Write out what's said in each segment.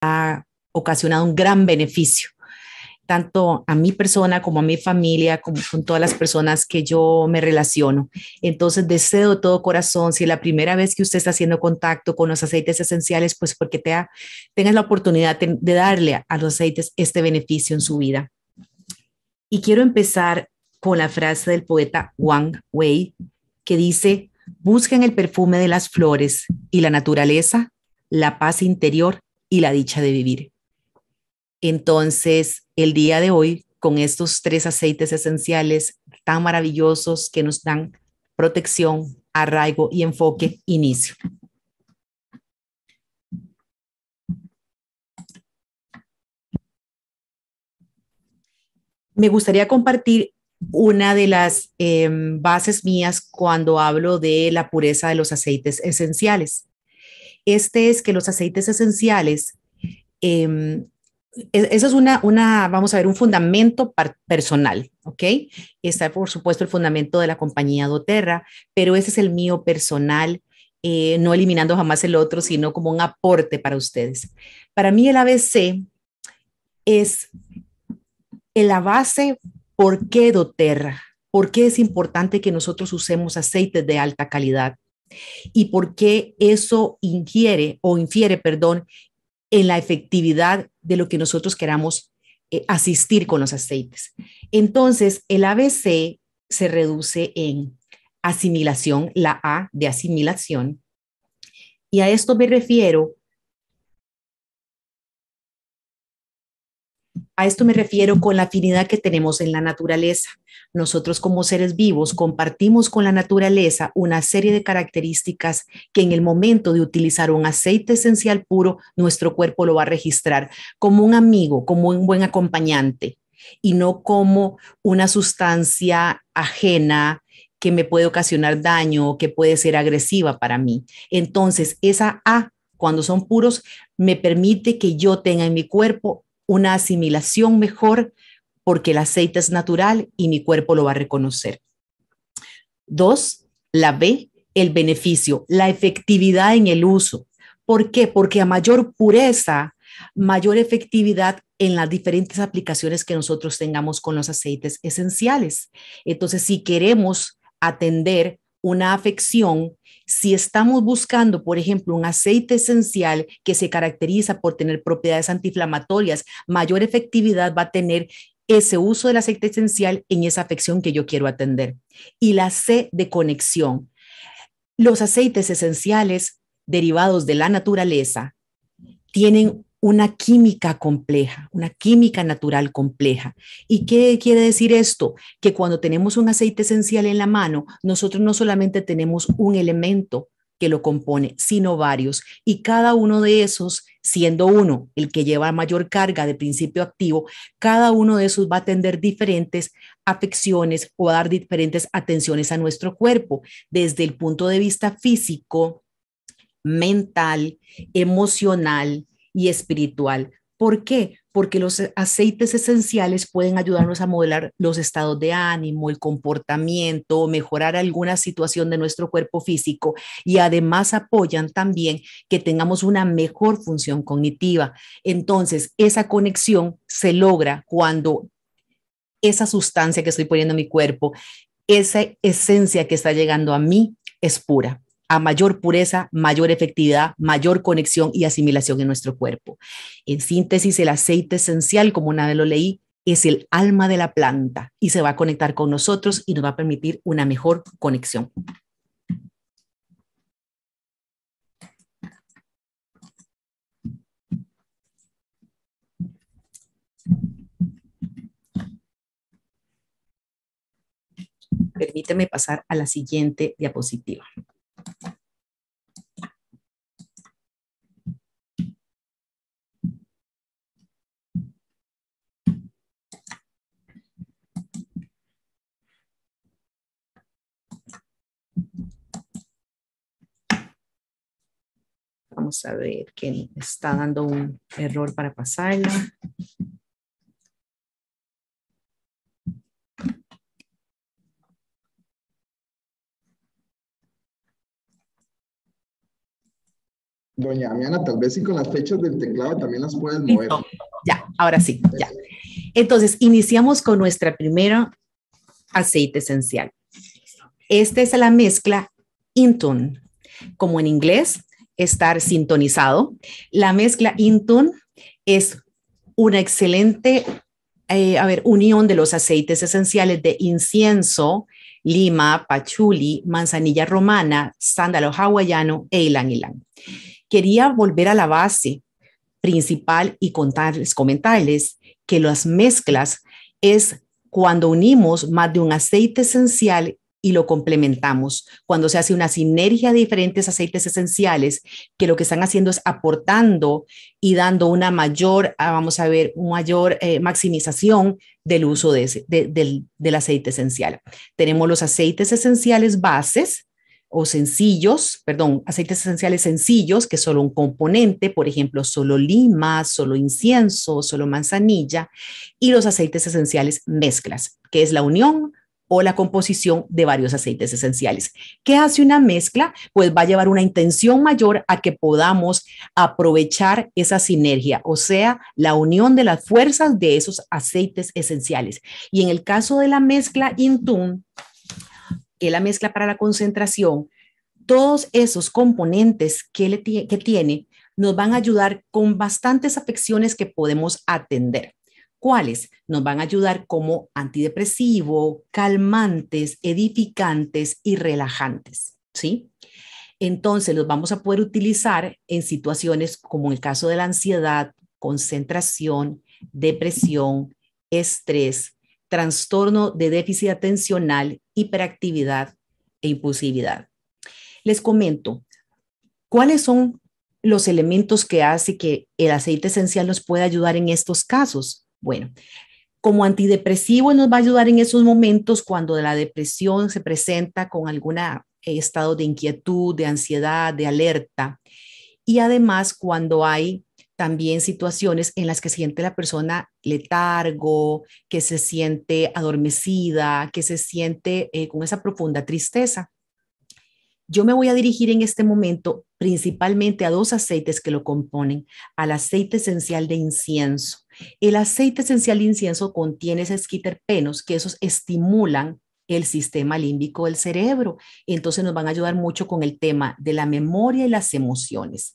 ha ocasionado un gran beneficio, tanto a mi persona como a mi familia, como con todas las personas que yo me relaciono. Entonces, deseo de todo corazón, si es la primera vez que usted está haciendo contacto con los aceites esenciales, pues porque te tengas la oportunidad de darle a los aceites este beneficio en su vida. Y quiero empezar con la frase del poeta Wang Wei, que dice, busquen el perfume de las flores y la naturaleza la paz interior y la dicha de vivir. Entonces, el día de hoy, con estos tres aceites esenciales tan maravillosos que nos dan protección, arraigo y enfoque, inicio. Me gustaría compartir una de las em, bases mías cuando hablo de la pureza de los aceites esenciales este es que los aceites esenciales, em, e-, eso es una, una, vamos a ver, un fundamento personal, ¿ok? Está, por supuesto, el fundamento de la compañía doTERRA, pero ese es el mío personal, eh, no eliminando jamás el otro, sino como un aporte para ustedes. Para mí el ABC es la base por qué doTERRA, por qué es importante que nosotros usemos aceites de alta calidad y por qué eso ingiere o infiere, perdón, en la efectividad de lo que nosotros queramos eh, asistir con los aceites. Entonces, el ABC se reduce en asimilación, la A de asimilación. Y a esto me refiero A esto me refiero con la afinidad que tenemos en la naturaleza. Nosotros como seres vivos compartimos con la naturaleza una serie de características que en el momento de utilizar un aceite esencial puro, nuestro cuerpo lo va a registrar como un amigo, como un buen acompañante y no como una sustancia ajena, que me puede ocasionar daño o que puede ser agresiva para mí. Entonces, esa A, cuando son puros, me permite que yo tenga en mi cuerpo una asimilación mejor porque el aceite es natural y mi cuerpo lo va a reconocer. Dos, la B, el beneficio, la efectividad en el uso. ¿Por qué? Porque a mayor pureza, mayor efectividad en las diferentes aplicaciones que nosotros tengamos con los aceites esenciales. Entonces, si queremos atender una afección si estamos buscando, por ejemplo, un aceite esencial que se caracteriza por tener propiedades antiinflamatorias, mayor efectividad va a tener ese uso del aceite esencial en esa afección que yo quiero atender. Y la C de conexión. Los aceites esenciales derivados de la naturaleza tienen una química compleja, una química natural compleja. ¿Y qué quiere decir esto? Que cuando tenemos un aceite esencial en la mano, nosotros no solamente tenemos un elemento que lo compone, sino varios, y cada uno de esos, siendo uno el que lleva mayor carga de principio activo, cada uno de esos va a atender diferentes afecciones o a dar diferentes atenciones a nuestro cuerpo, desde el punto de vista físico, mental, emocional, y espiritual. ¿Por qué? Porque los aceites esenciales pueden ayudarnos a modelar los estados de ánimo, el comportamiento, mejorar alguna situación de nuestro cuerpo físico y además apoyan también que tengamos una mejor función cognitiva. Entonces, esa conexión se logra cuando esa sustancia que estoy poniendo en mi cuerpo, esa esencia que está llegando a mí es pura a mayor pureza, mayor efectividad, mayor conexión y asimilación en nuestro cuerpo. En síntesis, el aceite esencial, como nada lo leí, es el alma de la planta y se va a conectar con nosotros y nos va a permitir una mejor conexión. Permíteme pasar a la siguiente diapositiva. Vamos a ver quién está dando un error para pasarla. Doña Amiana, tal vez si con las fechas del teclado también las puedes mover. ya, ahora sí, ya. Entonces, iniciamos con nuestra primera aceite esencial. Esta es la mezcla Inton, como en inglés estar sintonizado. La mezcla Intun es una excelente eh, ver, unión de los aceites esenciales de incienso, lima, pachuli, manzanilla romana, sándalo hawaiano e ylang ylang. Quería volver a la base principal y contarles, comentarles que las mezclas es cuando unimos más de un aceite esencial y lo complementamos. Cuando se hace una sinergia de diferentes aceites esenciales, que lo que están haciendo es aportando y dando una mayor, ah, vamos a ver, una mayor eh, maximización del uso del, del aceite esencial. Tenemos los aceites esenciales bases, o sencillos, perdón, aceites esenciales sencillos, que solo un componente, por ejemplo, solo lima, solo incienso, solo manzanilla, y los aceites esenciales mezclas, que es la unión o la composición de varios aceites esenciales. ¿Qué hace una mezcla? Pues va a llevar una intención mayor a que podamos aprovechar esa sinergia, o sea, la unión de las fuerzas de esos aceites esenciales. Y en el caso de la mezcla Intun, que es la mezcla para la concentración, todos esos componentes que, que tiene nos van a ayudar con bastantes afecciones que podemos atender cuáles nos van a ayudar como antidepresivo, calmantes, edificantes y relajantes, ¿sí? Entonces los vamos a poder utilizar en situaciones como el caso de la ansiedad, concentración, depresión, estrés, trastorno de déficit atencional, hiperactividad e impulsividad. Les comento cuáles son los elementos que hace que el aceite esencial nos pueda ayudar en estos casos. Bueno, como antidepresivo nos va a ayudar en esos momentos cuando la depresión se presenta con algún eh, estado de inquietud, de ansiedad, de alerta. Y además cuando hay también situaciones en las que siente la persona letargo, que se siente adormecida, que se siente eh, con esa profunda tristeza. Yo me voy a dirigir en este momento principalmente a dos aceites que lo componen, al aceite esencial de incienso. El aceite esencial de incienso contiene esos quiterpenos que esos estimulan el sistema límbico del cerebro. Entonces nos van a ayudar mucho con el tema de la memoria y las emociones.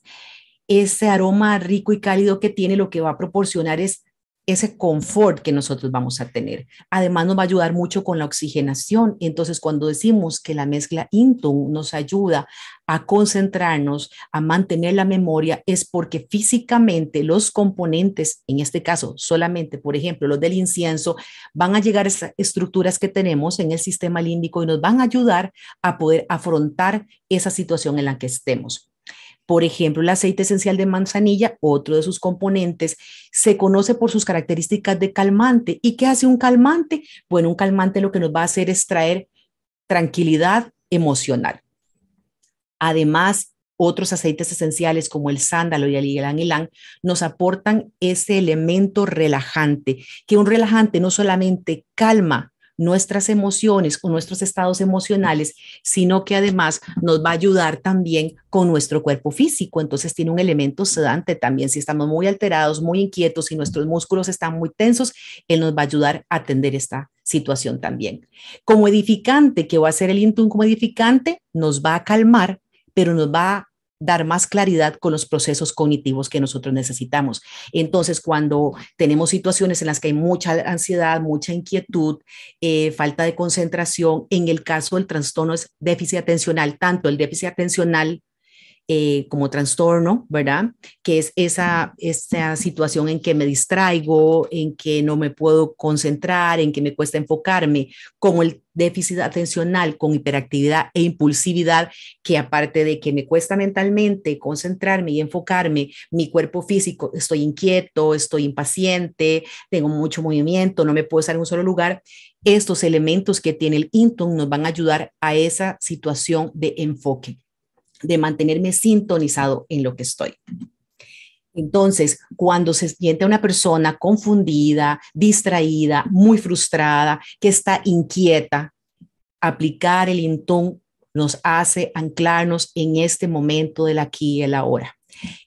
Ese aroma rico y cálido que tiene lo que va a proporcionar es ese confort que nosotros vamos a tener. Además, nos va a ayudar mucho con la oxigenación. Entonces, cuando decimos que la mezcla Intum nos ayuda a concentrarnos, a mantener la memoria, es porque físicamente los componentes, en este caso solamente, por ejemplo, los del incienso, van a llegar a esas estructuras que tenemos en el sistema límbico y nos van a ayudar a poder afrontar esa situación en la que estemos. Por ejemplo, el aceite esencial de manzanilla, otro de sus componentes, se conoce por sus características de calmante. ¿Y qué hace un calmante? Bueno, un calmante lo que nos va a hacer es traer tranquilidad emocional. Además, otros aceites esenciales como el sándalo y el ylang ylang nos aportan ese elemento relajante, que un relajante no solamente calma nuestras emociones o nuestros estados emocionales, sino que además nos va a ayudar también con nuestro cuerpo físico. Entonces tiene un elemento sedante también. Si estamos muy alterados, muy inquietos, y nuestros músculos están muy tensos, él nos va a ayudar a atender esta situación también. Como edificante, que va a ser el Intun como edificante, nos va a calmar, pero nos va a dar más claridad con los procesos cognitivos que nosotros necesitamos. Entonces, cuando tenemos situaciones en las que hay mucha ansiedad, mucha inquietud, eh, falta de concentración, en el caso del trastorno es déficit atencional, tanto el déficit atencional eh, como trastorno, ¿verdad? Que es esa, esa situación en que me distraigo, en que no me puedo concentrar, en que me cuesta enfocarme, con el déficit atencional con hiperactividad e impulsividad, que aparte de que me cuesta mentalmente concentrarme y enfocarme, mi cuerpo físico, estoy inquieto, estoy impaciente, tengo mucho movimiento, no me puedo estar en un solo lugar. Estos elementos que tiene el INTON nos van a ayudar a esa situación de enfoque de mantenerme sintonizado en lo que estoy. Entonces, cuando se siente una persona confundida, distraída, muy frustrada, que está inquieta, aplicar el intón nos hace anclarnos en este momento del aquí y el ahora.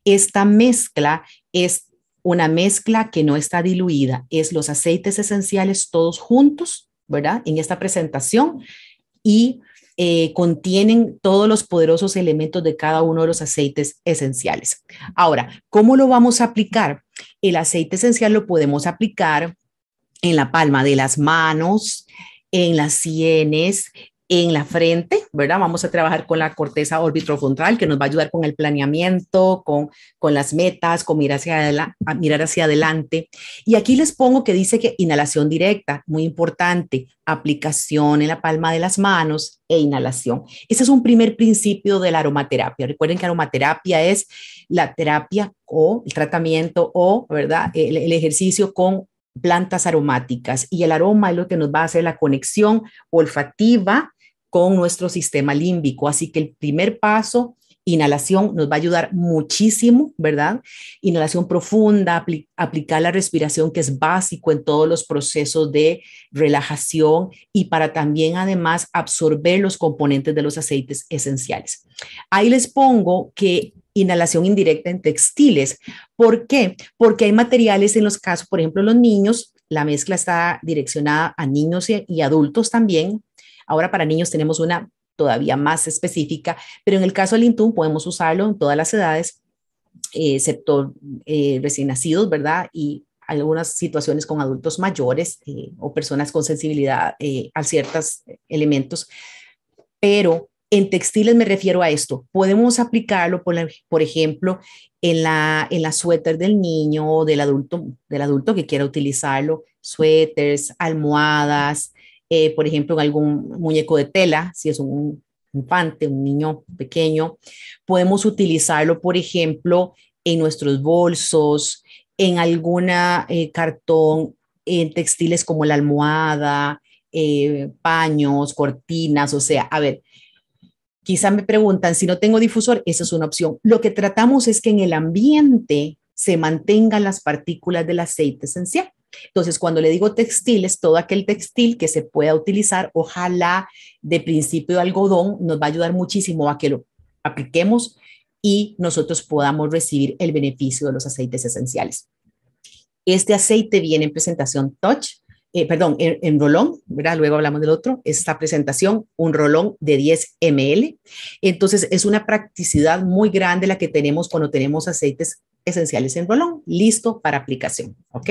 Esta mezcla es una mezcla que no está diluida, es los aceites esenciales todos juntos, ¿verdad? En esta presentación y eh, contienen todos los poderosos elementos de cada uno de los aceites esenciales. Ahora, ¿cómo lo vamos a aplicar? El aceite esencial lo podemos aplicar en la palma de las manos, en las sienes, en la frente, ¿verdad? Vamos a trabajar con la corteza orbitofrontal que nos va a ayudar con el planeamiento, con, las metas, con mirar hacia, mirar hacia adelante. Y aquí les pongo que dice que inhalación directa, muy importante, aplicación en la palma de las manos e inhalación. Ese es un primer principio de la aromaterapia. Recuerden que aromaterapia es la terapia o el tratamiento o, ¿verdad? el, el ejercicio con plantas aromáticas y el aroma es lo que nos va a hacer la conexión olfativa nuestro sistema límbico. Así que el primer paso, inhalación, nos va a ayudar muchísimo, ¿verdad? Inhalación profunda, aplicar la respiración que es básico en todos los procesos de relajación y para también además absorber los componentes de los aceites esenciales. Ahí les pongo que inhalación indirecta en textiles. ¿Por qué? Porque hay materiales en los casos, por ejemplo, los niños, la mezcla está direccionada a niños y adultos también, Ahora para niños tenemos una todavía más específica, pero en el caso del Intun podemos usarlo en todas las edades, eh, excepto eh, recién nacidos, ¿verdad? Y algunas situaciones con adultos mayores eh, o personas con sensibilidad a ciertos elementos. Pero en textiles me refiero a esto. Podemos aplicarlo, por, por ejemplo, en la, en la suéter del niño o del adulto, del adulto que quiera utilizarlo, suéteres, almohadas, eh, por ejemplo, en algún muñeco de tela, si es un infante, un niño pequeño. Podemos utilizarlo, por ejemplo, en nuestros bolsos, en alguna eh, cartón, en textiles como la almohada, eh, paños, cortinas, o sea, a ver, quizá me preguntan, si no tengo difusor, esa es una opción. Lo que tratamos es que en el ambiente se mantengan las partículas del aceite esencial. Entonces, cuando le digo textil, es todo aquel textil que se pueda utilizar, ojalá de principio algodón, nos va a ayudar muchísimo a que lo apliquemos y nosotros podamos recibir el beneficio de los aceites esenciales. Este aceite viene en presentación touch, eh, perdón, en, rolón, ¿verdad? Luego hablamos del otro, esta presentación, un rolón de 10 ml. Entonces, es una practicidad muy grande la que tenemos cuando tenemos aceites esenciales en rolón, listo para aplicación, ¿ok?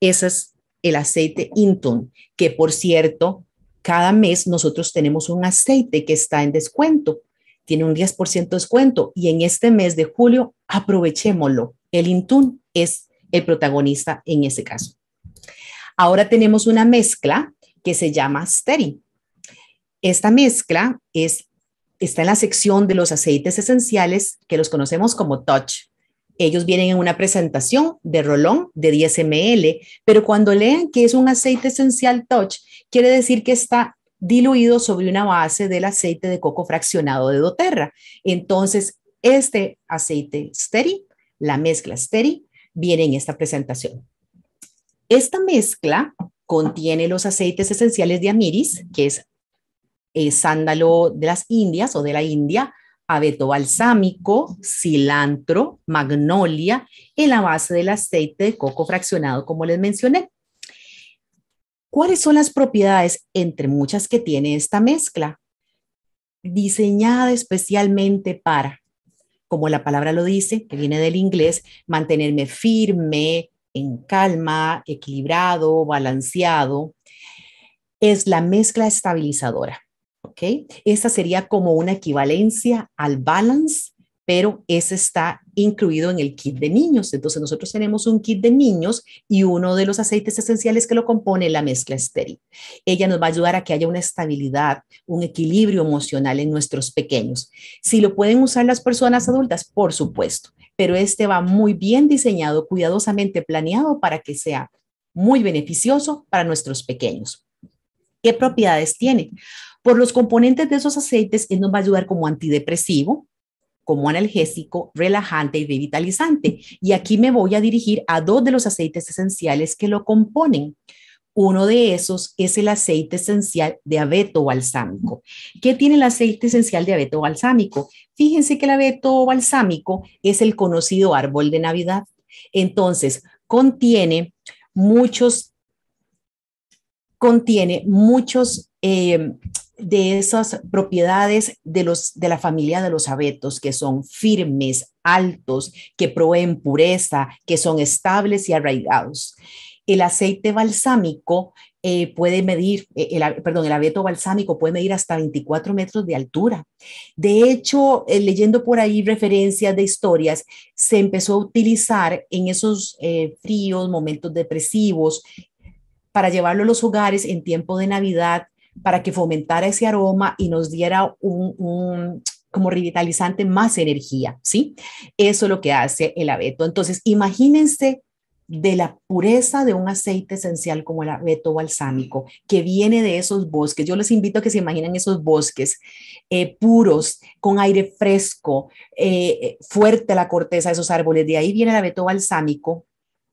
Ese es el aceite Intun, que por cierto, cada mes nosotros tenemos un aceite que está en descuento. Tiene un 10% de descuento y en este mes de julio aprovechémoslo. El Intun es el protagonista en ese caso. Ahora tenemos una mezcla que se llama Steri. Esta mezcla está en la sección de los aceites esenciales que los conocemos como Touch. Ellos vienen en una presentación de rolón de 10 ml, pero cuando lean que es un aceite esencial touch, quiere decir que está diluido sobre una base del aceite de coco fraccionado de doTERRA. Entonces, este aceite Steri, la mezcla Steri, viene en esta presentación. Esta mezcla contiene los aceites esenciales de Amiris, que es el sándalo de las Indias o de la India, abeto balsámico, cilantro, magnolia en la base del aceite de coco fraccionado, como les mencioné. ¿Cuáles son las propiedades, entre muchas, que tiene esta mezcla? Diseñada especialmente para, como la palabra lo dice, que viene del inglés, mantenerme firme, en calma, equilibrado, balanceado. Es la mezcla estabilizadora ¿ok? Esa sería como una equivalencia al balance, pero ese está incluido en el kit de niños. Entonces nosotros tenemos un kit de niños y uno de los aceites esenciales que lo compone la mezcla estéril. Ella nos va a ayudar a que haya una estabilidad, un equilibrio emocional en nuestros pequeños. Si lo pueden usar las personas adultas, por supuesto, pero este va muy bien diseñado, cuidadosamente planeado para que sea muy beneficioso para nuestros pequeños. ¿Qué propiedades tiene? Por los componentes de esos aceites, él nos va a ayudar como antidepresivo, como analgésico, relajante y revitalizante. Y aquí me voy a dirigir a dos de los aceites esenciales que lo componen. Uno de esos es el aceite esencial de abeto balsámico. ¿Qué tiene el aceite esencial de abeto balsámico? Fíjense que el abeto balsámico es el conocido árbol de Navidad. Entonces, contiene muchos, contiene muchos eh, de esas propiedades de, los, de la familia de los abetos, que son firmes, altos, que proveen pureza, que son estables y arraigados. El aceite balsámico eh, puede medir, eh, el, perdón, el abeto balsámico puede medir hasta 24 metros de altura. De hecho, eh, leyendo por ahí referencias de historias, se empezó a utilizar en esos fríos, momentos depresivos, para llevarlo a los hogares en tiempo de Navidad para que fomentara ese aroma y nos diera un, como revitalizante más energía, ¿sí? Eso es lo que hace el abeto. Entonces, imagínense de la pureza de un aceite esencial como el abeto balsámico, que viene de esos bosques. Yo les invito a que se imaginen esos bosques eh, puros, con aire fresco, eh, eh, fuerte la corteza de esos árboles. De ahí viene el abeto balsámico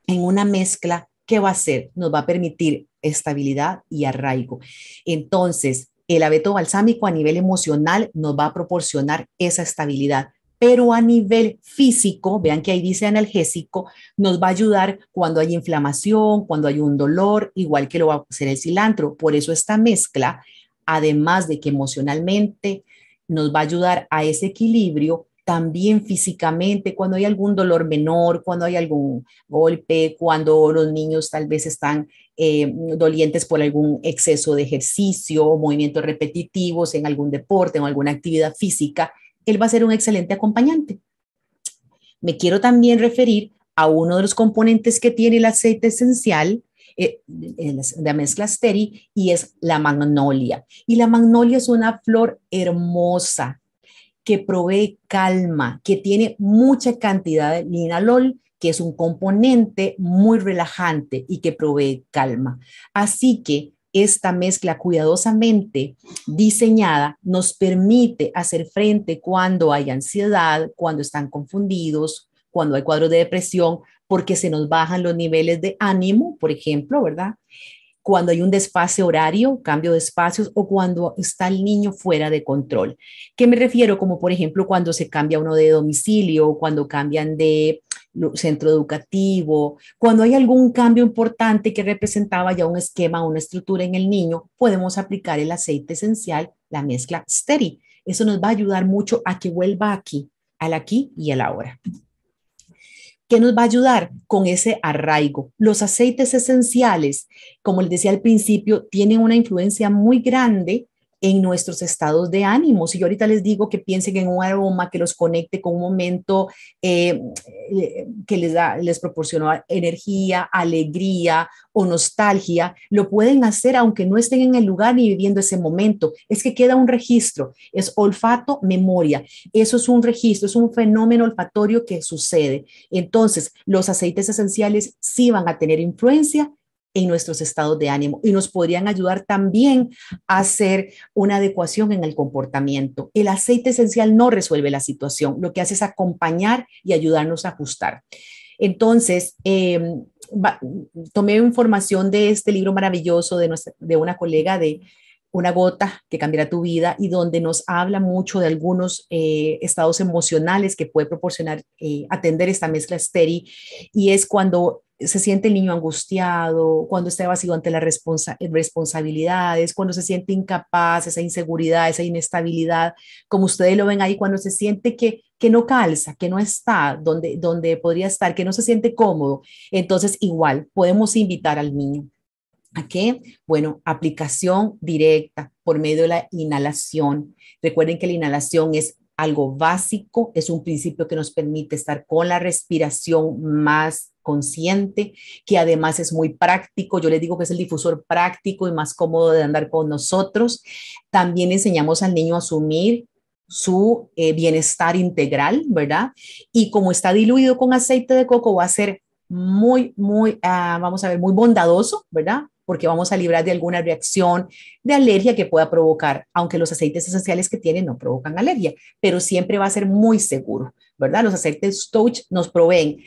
en una mezcla ¿qué va a hacer? Nos va a permitir estabilidad y arraigo. Entonces, el abeto balsámico a nivel emocional nos va a proporcionar esa estabilidad, pero a nivel físico, vean que ahí dice analgésico, nos va a ayudar cuando hay inflamación, cuando hay un dolor, igual que lo va a hacer el cilantro. Por eso esta mezcla, además de que emocionalmente nos va a ayudar a ese equilibrio, también físicamente, cuando hay algún dolor menor, cuando hay algún golpe, cuando los niños tal vez están eh, dolientes por algún exceso de ejercicio o movimientos repetitivos en algún deporte o alguna actividad física, él va a ser un excelente acompañante. Me quiero también referir a uno de los componentes que tiene el aceite esencial, de eh, la mezcla steri, y es la magnolia. Y la magnolia es una flor hermosa, que provee calma, que tiene mucha cantidad de linalol, que es un componente muy relajante y que provee calma. Así que esta mezcla cuidadosamente diseñada nos permite hacer frente cuando hay ansiedad, cuando están confundidos, cuando hay cuadros de depresión, porque se nos bajan los niveles de ánimo, por ejemplo, ¿verdad? cuando hay un desfase horario, cambio de espacios o cuando está el niño fuera de control. ¿Qué me refiero? Como por ejemplo cuando se cambia uno de domicilio, cuando cambian de centro educativo, cuando hay algún cambio importante que representaba ya un esquema, o una estructura en el niño, podemos aplicar el aceite esencial, la mezcla Steri. Eso nos va a ayudar mucho a que vuelva aquí, al aquí y al ahora. ¿Qué nos va a ayudar? Con ese arraigo. Los aceites esenciales, como les decía al principio, tienen una influencia muy grande en nuestros estados de ánimo. Si yo ahorita les digo que piensen en un aroma que los conecte con un momento eh, eh, que les, da, les proporciona energía, alegría o nostalgia, lo pueden hacer aunque no estén en el lugar ni viviendo ese momento. Es que queda un registro, es olfato, memoria. Eso es un registro, es un fenómeno olfatorio que sucede. Entonces, los aceites esenciales sí van a tener influencia en nuestros estados de ánimo y nos podrían ayudar también a hacer una adecuación en el comportamiento. El aceite esencial no resuelve la situación, lo que hace es acompañar y ayudarnos a ajustar. Entonces, em, tomé información de este libro maravilloso de, una colega de Una gota que cambiará tu vida y donde nos habla mucho de algunos eh, estados emocionales que puede proporcionar eh, atender esta mezcla estéril y es cuando se siente el niño angustiado, cuando está vacío ante las responsabilidades, cuando se siente incapaz, esa inseguridad, esa inestabilidad, como ustedes lo ven ahí, cuando se siente que, que no calza, que no está donde, donde podría estar, que no se siente cómodo. Entonces, igual, podemos invitar al niño. ¿A qué? Bueno, aplicación directa por medio de la inhalación. Recuerden que la inhalación es algo básico, es un principio que nos permite estar con la respiración más consciente, que además es muy práctico. Yo le digo que es el difusor práctico y más cómodo de andar con nosotros. También enseñamos al niño a asumir su eh, bienestar integral, ¿verdad? Y como está diluido con aceite de coco, va a ser muy, muy, ah, vamos a ver, muy bondadoso, ¿verdad? porque vamos a librar de alguna reacción de alergia que pueda provocar, aunque los aceites esenciales que tienen no provocan alergia, pero siempre va a ser muy seguro, ¿verdad? Los aceites Touch nos proveen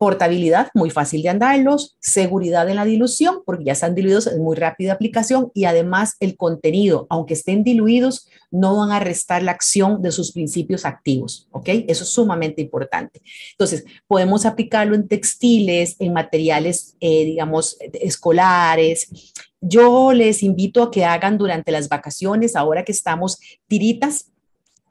portabilidad, muy fácil de andarlos, seguridad en la dilución, porque ya están diluidos, es muy rápida aplicación y además el contenido, aunque estén diluidos, no van a restar la acción de sus principios activos, ¿ok? Eso es sumamente importante. Entonces, podemos aplicarlo en textiles, en materiales, eh, digamos, escolares. Yo les invito a que hagan durante las vacaciones, ahora que estamos tiritas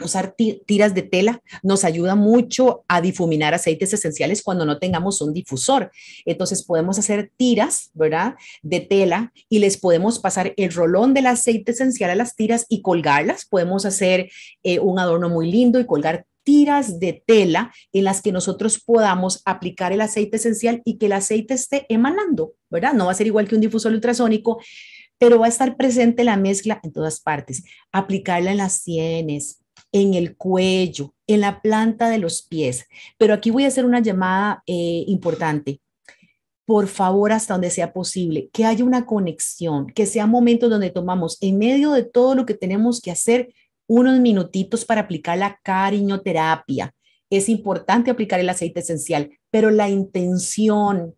Usar tiras de tela nos ayuda mucho a difuminar aceites esenciales cuando no tengamos un difusor. Entonces podemos hacer tiras, ¿verdad? De tela y les podemos pasar el rolón del aceite esencial a las tiras y colgarlas. Podemos hacer eh, un adorno muy lindo y colgar tiras de tela en las que nosotros podamos aplicar el aceite esencial y que el aceite esté emanando, ¿verdad? No va a ser igual que un difusor ultrasónico, pero va a estar presente la mezcla en todas partes. Aplicarla en las sienes, en el cuello, en la planta de los pies. Pero aquí voy a hacer una llamada eh, importante. Por favor, hasta donde sea posible, que haya una conexión, que sea momentos donde tomamos en medio de todo lo que tenemos que hacer unos minutitos para aplicar la cariñoterapia. Es importante aplicar el aceite esencial, pero la intención,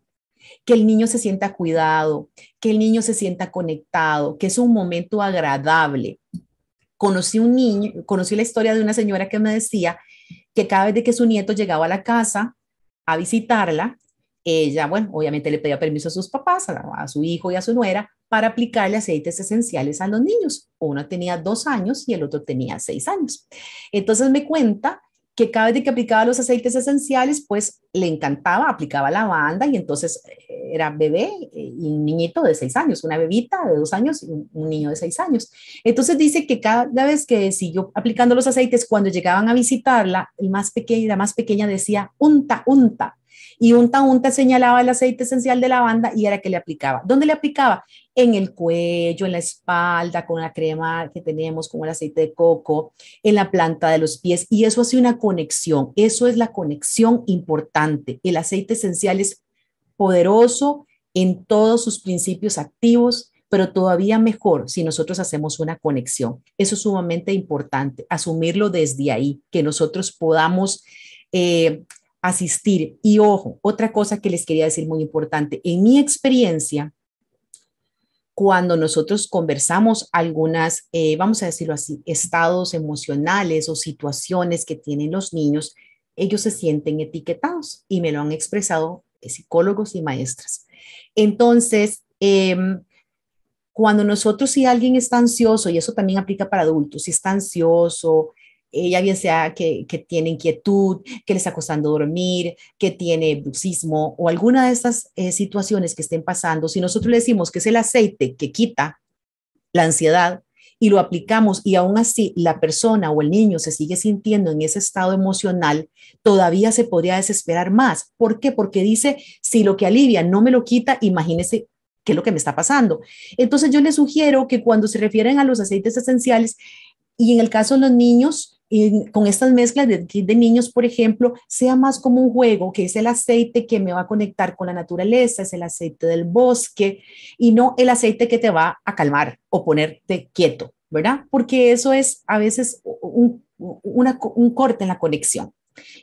que el niño se sienta cuidado, que el niño se sienta conectado, que es un momento agradable conocí un niño, conocí la historia de una señora que me decía que cada vez que su nieto llegaba a la casa a visitarla, ella, bueno, obviamente le pedía permiso a sus papás, a, a, su hijo y a su nuera, para aplicarle aceites esenciales a los niños. Uno tenía dos años y el otro tenía seis años. Entonces me cuenta cada vez que aplicaba los aceites esenciales, pues le encantaba, aplicaba banda y entonces eh, era bebé eh, y un niñito de seis años, una bebita de dos años y un niño de seis años. Entonces dice que cada vez que siguió aplicando los aceites, cuando llegaban a visitarla, el más pequeño, la más pequeña decía, unta, unta, y un taún señalaba el aceite esencial de lavanda y era que le aplicaba. ¿Dónde le aplicaba? En el cuello, en la espalda, con la crema que tenemos, con el aceite de coco, en la planta de los pies. Y eso hace una conexión. Eso es la conexión importante. El aceite esencial es poderoso en todos sus principios activos, pero todavía mejor si nosotros hacemos una conexión. Eso es sumamente importante, asumirlo desde ahí, que nosotros podamos eh, asistir. Y ojo, otra cosa que les quería decir muy importante, en mi experiencia, cuando nosotros conversamos algunas, eh, vamos a decirlo así, estados emocionales o situaciones que tienen los niños, ellos se sienten etiquetados y me lo han expresado psicólogos y maestras. Entonces, em, cuando nosotros, si alguien está ansioso, y eso también aplica para adultos, si está ansioso, ella bien sea que, que, tiene inquietud, que le está costando dormir, que tiene bruxismo o alguna de estas eh, situaciones que estén pasando, si nosotros le decimos que es el aceite que quita la ansiedad y lo aplicamos y aún así la persona o el niño se sigue sintiendo en ese estado emocional, todavía se podría desesperar más. ¿Por qué? Porque dice, si lo que alivia no me lo quita, imagínese qué es lo que me está pasando. Entonces yo le sugiero que cuando se refieren a los aceites esenciales, y en el caso de los niños, con estas mezclas de niños, por ejemplo, sea más como un juego, que es el aceite que me va a conectar con la naturaleza, es el aceite del bosque y no el aceite que te va a calmar o ponerte quieto, ¿verdad? Porque eso es a veces un, un corte en la conexión.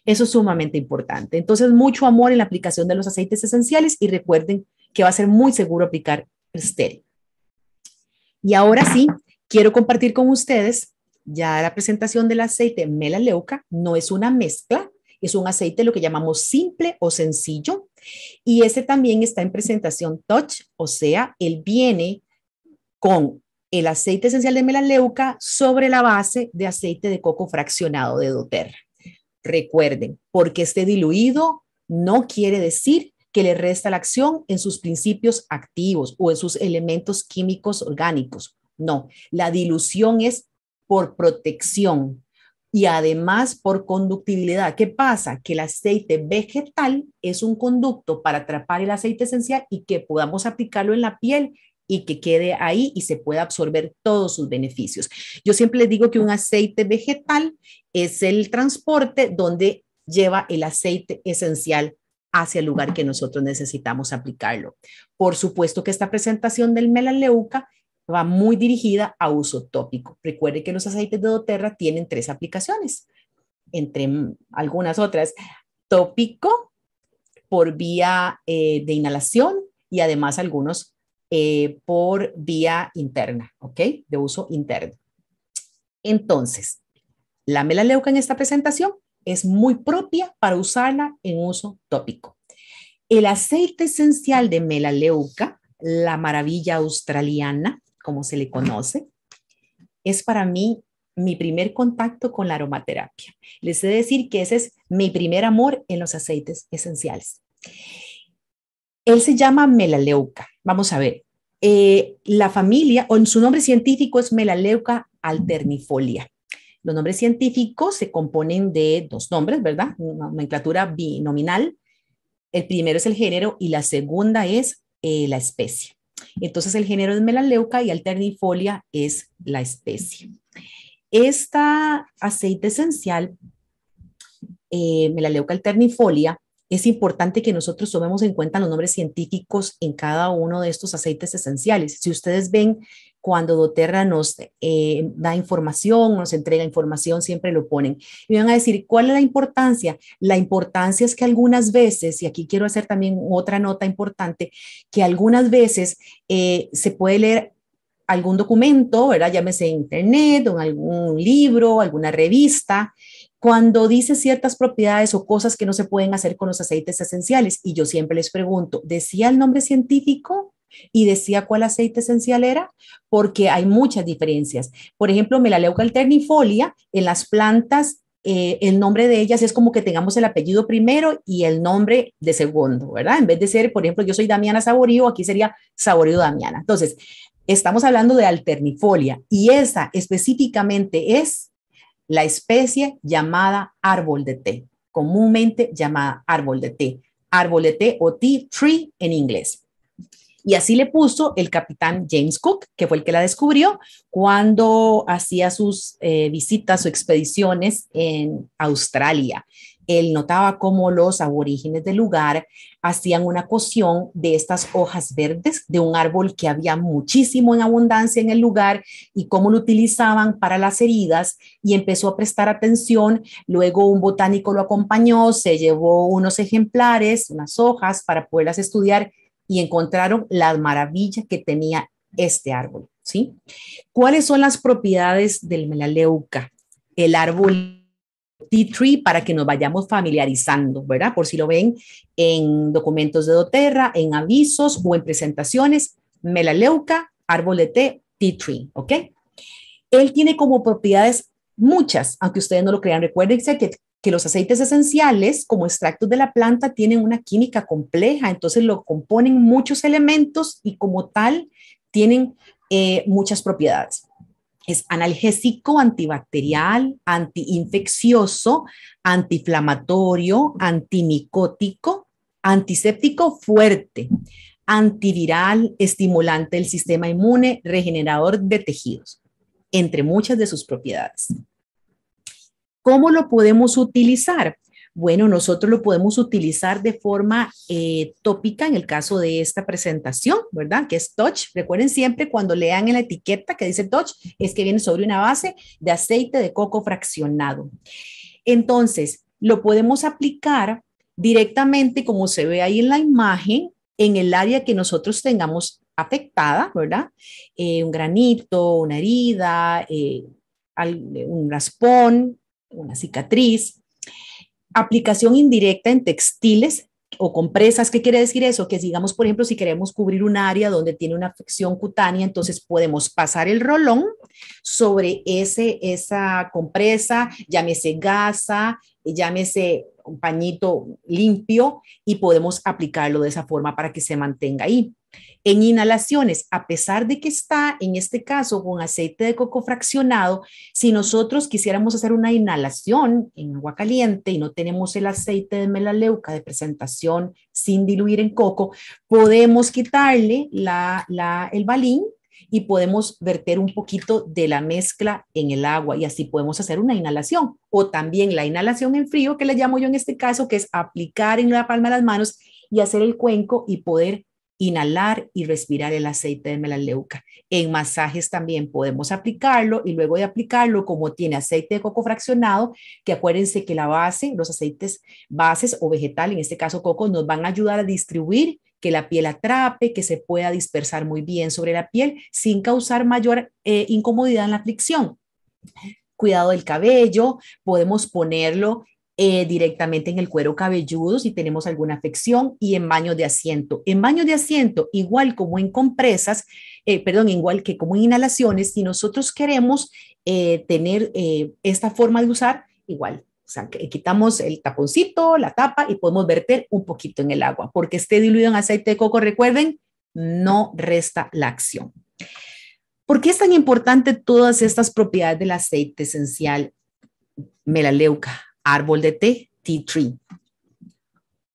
Eso es sumamente importante. Entonces, mucho amor en la aplicación de los aceites esenciales y recuerden que va a ser muy seguro aplicar estéreo. Y ahora sí, quiero compartir con ustedes ya la presentación del aceite melaleuca no es una mezcla, es un aceite lo que llamamos simple o sencillo. Y ese también está en presentación touch, o sea, él viene con el aceite esencial de melaleuca sobre la base de aceite de coco fraccionado de doTERRA. Recuerden, porque esté diluido no quiere decir que le resta la acción en sus principios activos o en sus elementos químicos orgánicos. No, la dilución es por protección y además por conductibilidad. ¿Qué pasa? Que el aceite vegetal es un conducto para atrapar el aceite esencial y que podamos aplicarlo en la piel y que quede ahí y se pueda absorber todos sus beneficios. Yo siempre les digo que un aceite vegetal es el transporte donde lleva el aceite esencial hacia el lugar que nosotros necesitamos aplicarlo. Por supuesto que esta presentación del melaleuca va muy dirigida a uso tópico. Recuerde que los aceites de doTERRA tienen tres aplicaciones, entre algunas otras, tópico por vía eh, de inhalación y además algunos eh, por vía interna, ¿ok? De uso interno. Entonces, la melaleuca en esta presentación es muy propia para usarla en uso tópico. El aceite esencial de melaleuca, la maravilla australiana, como se le conoce, es para mí mi primer contacto con la aromaterapia. Les he de decir que ese es mi primer amor en los aceites esenciales. Él se llama melaleuca. Vamos a ver. Eh, la familia, o en su nombre científico es melaleuca alternifolia. Los nombres científicos se componen de dos nombres, ¿verdad? Una nomenclatura binominal. El primero es el género y la segunda es eh, la especie. Entonces el género es melaleuca y alternifolia es la especie. Este aceite esencial, eh, melaleuca alternifolia, es importante que nosotros tomemos en cuenta los nombres científicos en cada uno de estos aceites esenciales. Si ustedes ven cuando doTERRA nos eh, da información, nos entrega información, siempre lo ponen. Y van a decir, ¿cuál es la importancia? La importancia es que algunas veces, y aquí quiero hacer también otra nota importante, que algunas veces eh, se puede leer algún documento, ¿verdad? Llámese internet, o algún libro, alguna revista, cuando dice ciertas propiedades o cosas que no se pueden hacer con los aceites esenciales. Y yo siempre les pregunto, ¿decía el nombre científico? y decía cuál aceite esencial era, porque hay muchas diferencias. Por ejemplo, melaleuca alternifolia en las plantas eh, el nombre de ellas es como que tengamos el apellido primero y el nombre de segundo, ¿verdad? En vez de ser, por ejemplo, yo soy Damiana Saborío, aquí sería Saborío Damiana. Entonces, estamos hablando de alternifolia y esa específicamente es la especie llamada árbol de té, comúnmente llamada árbol de té, árbol de té o tea tree en inglés. Y así le puso el capitán James Cook, que fue el que la descubrió cuando hacía sus eh, visitas o expediciones en Australia. Él notaba cómo los aborígenes del lugar hacían una cocción de estas hojas verdes de un árbol que había muchísimo en abundancia en el lugar y cómo lo utilizaban para las heridas y empezó a prestar atención. Luego un botánico lo acompañó, se llevó unos ejemplares, unas hojas para poderlas estudiar y encontraron las maravillas que tenía este árbol, ¿sí? ¿Cuáles son las propiedades del melaleuca? El árbol tea tree para que nos vayamos familiarizando, ¿verdad? Por si lo ven en documentos de doTERRA, en avisos o en presentaciones, melaleuca, árbol de té, tea tree, ¿ok? Él tiene como propiedades muchas, aunque ustedes no lo crean. recuerden que que los aceites esenciales como extractos de la planta tienen una química compleja, entonces lo componen muchos elementos y como tal tienen eh, muchas propiedades. Es analgésico, antibacterial, antiinfeccioso, antiinflamatorio, antimicótico, antiséptico fuerte, antiviral, estimulante del sistema inmune, regenerador de tejidos, entre muchas de sus propiedades. ¿Cómo lo podemos utilizar? Bueno, nosotros lo podemos utilizar de forma eh, tópica en el caso de esta presentación, ¿verdad? Que es touch. Recuerden siempre cuando lean en la etiqueta que dice touch, es que viene sobre una base de aceite de coco fraccionado. Entonces, lo podemos aplicar directamente, como se ve ahí en la imagen, en el área que nosotros tengamos afectada, ¿verdad? Eh, un granito, una herida, eh, un raspón, una cicatriz. Aplicación indirecta en textiles o compresas, ¿qué quiere decir eso? Que digamos, por ejemplo, si queremos cubrir un área donde tiene una afección cutánea, entonces podemos pasar el rolón sobre ese, esa compresa, llámese gasa, llámese un pañito limpio y podemos aplicarlo de esa forma para que se mantenga ahí. En inhalaciones, a pesar de que está en este caso con aceite de coco fraccionado, si nosotros quisiéramos hacer una inhalación en agua caliente y no tenemos el aceite de melaleuca de presentación sin diluir en coco, podemos quitarle el balín y podemos verter un poquito de la mezcla en el agua y así podemos hacer una inhalación o también la inhalación en frío que le llamo yo en este caso, que es aplicar en la palma de las manos y hacer el cuenco y poder inhalar y respirar el aceite de melaleuca. En masajes también podemos aplicarlo y luego de aplicarlo, como tiene aceite de coco fraccionado, que acuérdense que la base, los aceites bases o vegetal, en este caso coco, nos van a ayudar a distribuir que la piel atrape, que se pueda dispersar muy bien sobre la piel sin causar mayor eh, incomodidad en la fricción cuidado del cabello, podemos ponerlo eh, directamente en el cuero cabelludo si tenemos alguna afección y en baño de asiento. En baño de asiento, igual como en compresas, eh, perdón, igual que como en inhalaciones, si nosotros queremos eh, tener esta forma de usar, igual. O sea, quitamos el taponcito, la tapa y podemos verter un poquito en el agua, porque esté diluido en aceite de coco, recuerden, no resta la acción. ¿Por qué es tan importante todas estas propiedades del aceite esencial melaleuca? árbol de té, tea tree,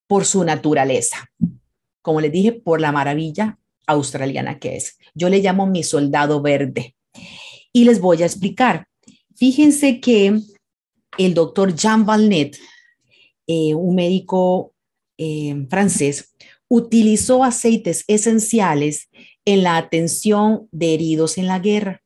por su naturaleza. Como les dije, por la maravilla australiana que es. Yo le llamo mi soldado verde. Y les voy a explicar. Fíjense que el doctor Jean Valnet, eh, un médico eh, francés, utilizó aceites esenciales en la atención de heridos en la guerra.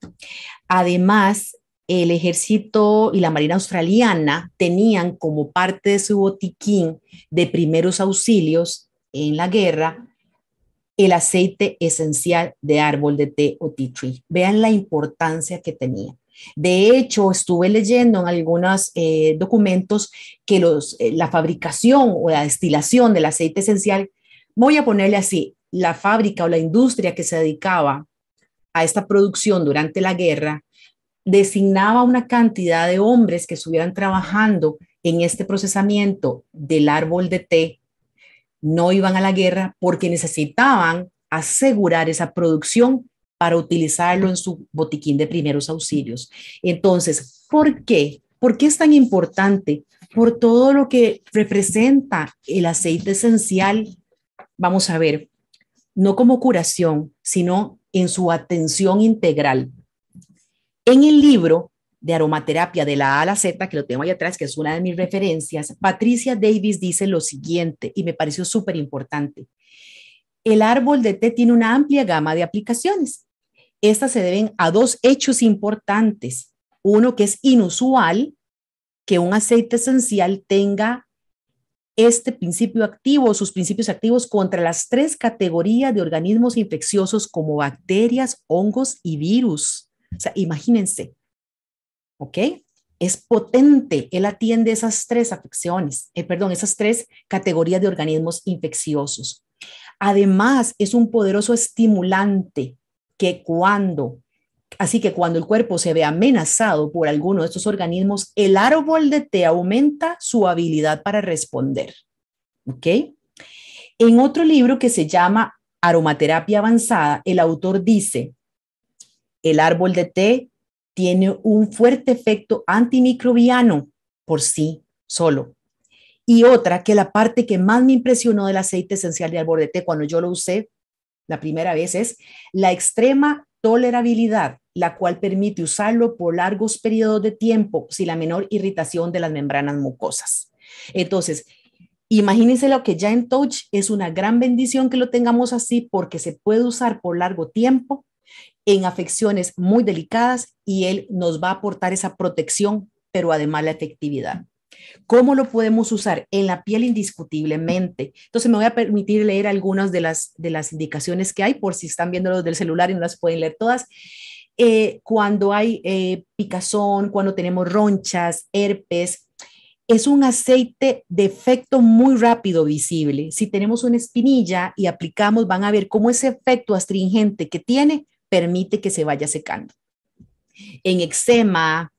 Además, el ejército y la Marina australiana tenían como parte de su botiquín de primeros auxilios en la guerra el aceite esencial de árbol de té o tea tree. Vean la importancia que tenía. De hecho, estuve leyendo en algunos eh, documentos que los, eh, la fabricación o la destilación del aceite esencial, voy a ponerle así, la fábrica o la industria que se dedicaba a esta producción durante la guerra designaba una cantidad de hombres que estuvieran trabajando en este procesamiento del árbol de té, no iban a la guerra porque necesitaban asegurar esa producción para utilizarlo en su botiquín de primeros auxilios. Entonces, ¿por qué? ¿Por qué es tan importante? Por todo lo que representa el aceite esencial, vamos a ver, no como curación, sino en su atención integral. En el libro de aromaterapia de la A a la Z, que lo tengo ahí atrás, que es una de mis referencias, Patricia Davis dice lo siguiente, y me pareció súper importante. El árbol de té tiene una amplia gama de aplicaciones. Estas se deben a dos hechos importantes. Uno que es inusual que un aceite esencial tenga este principio activo, sus principios activos contra las tres categorías de organismos infecciosos como bacterias, hongos y virus. O sea, imagínense, ¿ok? Es potente, él atiende esas tres afecciones, eh, perdón, esas tres categorías de organismos infecciosos. Además, es un poderoso estimulante que cuando, así que cuando el cuerpo se ve amenazado por alguno de estos organismos, el árbol de té aumenta su habilidad para responder. ¿Ok? En otro libro que se llama Aromaterapia Avanzada, el autor dice, el árbol de té tiene un fuerte efecto antimicrobiano por sí solo. Y otra que la parte que más me impresionó del aceite esencial de árbol de té cuando yo lo usé la primera vez es la extrema tolerabilidad, la cual permite usarlo por largos periodos de tiempo sin la menor irritación de las membranas mucosas. Entonces, imagínense lo que ya en Touch es una gran bendición que lo tengamos así porque se puede usar por largo tiempo en afecciones muy delicadas y él nos va a aportar esa protección, pero además la efectividad. ¿Cómo lo podemos usar? En la piel indiscutiblemente. Entonces me voy a permitir leer algunas de las, de las indicaciones que hay por si están viendo los del celular y no las pueden leer todas. Eh, cuando hay eh, picazón, cuando tenemos ronchas, herpes, es un aceite de efecto muy rápido visible. Si tenemos una espinilla y aplicamos, van a ver cómo ese efecto astringente que tiene permite que se vaya secando. En eczema,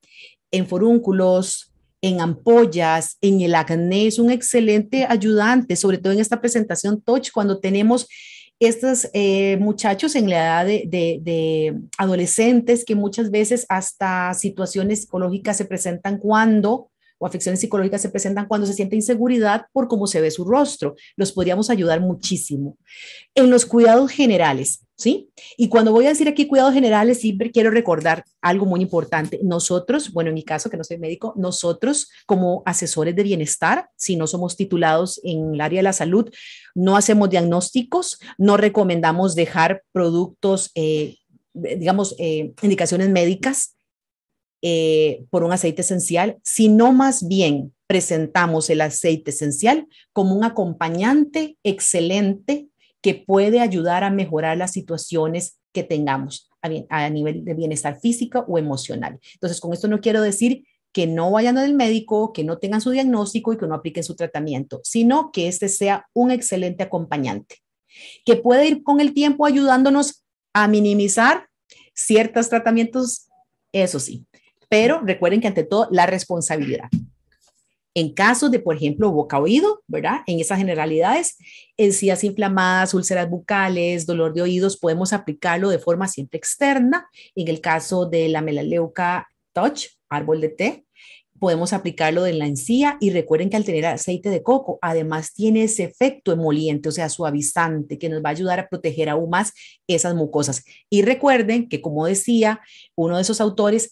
en forúnculos, en ampollas, en el acné, es un excelente ayudante, sobre todo en esta presentación touch, cuando tenemos estos eh, muchachos en la edad de, de, adolescentes que muchas veces hasta situaciones psicológicas se presentan cuando o afecciones psicológicas se presentan cuando se siente inseguridad por cómo se ve su rostro. Los podríamos ayudar muchísimo. En los cuidados generales, ¿sí? Y cuando voy a decir aquí cuidados generales, siempre quiero recordar algo muy importante. Nosotros, bueno, en mi caso, que no soy médico, nosotros como asesores de bienestar, si no somos titulados en el área de la salud, no hacemos diagnósticos, no recomendamos dejar productos, eh, digamos, eh, indicaciones médicas. Eh, por un aceite esencial, sino más bien presentamos el aceite esencial como un acompañante excelente que puede ayudar a mejorar las situaciones que tengamos a, nivel de bienestar físico o emocional. Entonces, con esto no quiero decir que no vayan al médico, que no tengan su diagnóstico y que no apliquen su tratamiento, sino que este sea un excelente acompañante, que puede ir con el tiempo ayudándonos a minimizar ciertos tratamientos, eso sí, pero recuerden que ante todo la responsabilidad. En casos de, por ejemplo, boca oído, ¿verdad? En esas generalidades, encías inflamadas, úlceras bucales, dolor de oídos, podemos aplicarlo de forma siempre externa. En el caso de la melaleuca touch, árbol de té, podemos aplicarlo en la encía y recuerden que al tener aceite de coco, además tiene ese efecto emoliente, o sea, suavizante, que nos va a ayudar a proteger aún más esas mucosas. Y recuerden que, como decía uno de esos autores,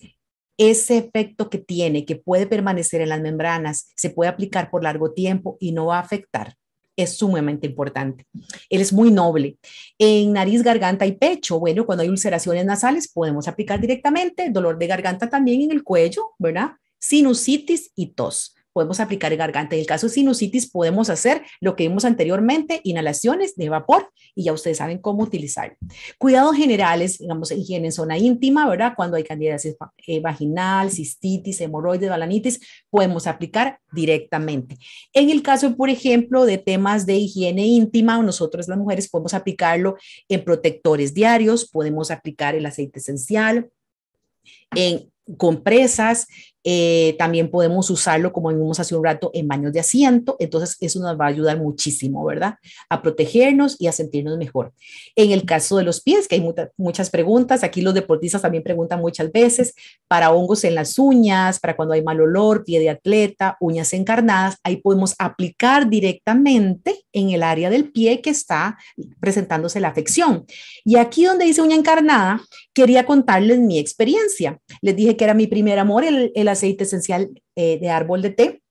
ese efecto que tiene, que puede permanecer en las membranas, se puede aplicar por largo tiempo y no va a afectar. Es sumamente importante. Él es muy noble. En nariz, garganta y pecho, bueno, cuando hay ulceraciones nasales podemos aplicar directamente, dolor de garganta también en el cuello, ¿verdad? Sinusitis y tos podemos aplicar garganta. En el caso de sinusitis, podemos hacer lo que vimos anteriormente, inhalaciones de vapor, y ya ustedes saben cómo utilizarlo. Cuidados generales, digamos, higiene en zona íntima, ¿verdad? Cuando hay candidiasis eh, vaginal, cistitis, hemorroides, balanitis, podemos aplicar directamente. En el caso, por ejemplo, de temas de higiene íntima, nosotros las mujeres podemos aplicarlo en protectores diarios, podemos aplicar el aceite esencial, en compresas, eh, también podemos usarlo, como vimos hace un rato, en baños de asiento. Entonces, eso nos va a ayudar muchísimo, ¿verdad? A protegernos y a sentirnos mejor. En el caso de los pies, que hay muchas preguntas, aquí los deportistas también preguntan muchas veces, para hongos en las uñas, para cuando hay mal olor, pie de atleta, uñas encarnadas, ahí podemos aplicar directamente en el área del pie que está presentándose la afección. Y aquí donde dice uña encarnada, quería contarles mi experiencia. Les dije que era mi primer amor, el, el aceite esencial eh, de árbol de té,